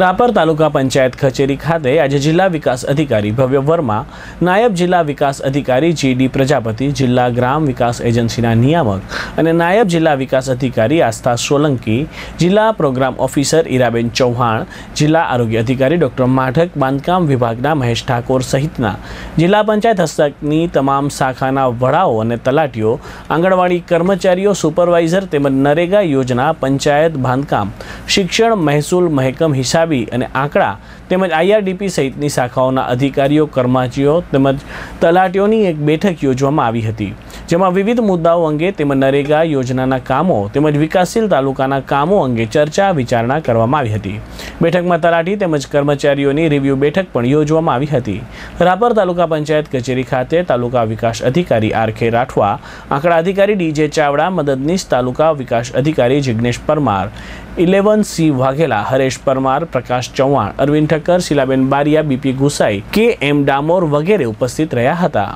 રાપર તાલુકા પંચાયત કચેરી ખાતે આજે જિલ્લા વિકાસ અધિકારી ભવ્ય વર્મા નાયબ જિલ્લા વિકાસ અધિકારી જી ડી પ્રજાપતિ જિલ્લા ગ્રામ વિકાસ એજન્સીના નિયામક અને નાયબ જિલ્લા વિકાસ અધિકારી આસ્થા સોલંકી જિલ્લા પ્રોગ્રામ ઓફિસર ઈરાબેન ચૌહાણ જિલ્લા આરોગ્ય અધિકારી ડૉક્ટર માઠક બાંધકામ વિભાગના મહેશ ઠાકોર સહિતના જિલ્લા પંચાયત હસ્તકની તમામ શાખાના વડાઓ અને તલાટીઓ આંગણવાડી કર્મચારીઓ સુપરવાઇઝર તેમજ નરેગા યોજના પંચાયત બાંધકામ શિક્ષણ મહેસૂલ મહેકમ હિસાબી અને આંકડા તેમજ આઈઆરડીપી સહિતની શાખાઓના અધિકારીઓ કર્મચારીઓ તેમજ તલાટીઓની એક બેઠક યોજવામાં આવી હતી જેમાં વિવિધ મુદ્દાઓ અંગે તેમજ નરેગા યોજનાના કામો તેમજ વિકાસશીલ તાલુકાના કામો અંગે ચર્ચા વિચારણા કરવામાં આવી હતી બેઠકમાં તલાટી તેમજ કર્મચારીઓની રિવ્યૂ બેઠક પણ યોજવામાં આવી હતી રાપર તાલુકા પંચાયત કચેરી ખાતે તાલુકા વિકાસ અધિકારી આર કે રાઠવા આંકડા અધિકારી ડીજે ચાવડા મદદનીશ તાલુકા વિકાસ અધિકારી Jignesh Parmar eleven C Vaghela Haresh Parmar Prakash Chauhan Arvind Thakkar Shilaben Bariya BP Gusai K M Damor વગેરે ઉપસ્થિત રહ્યા હતા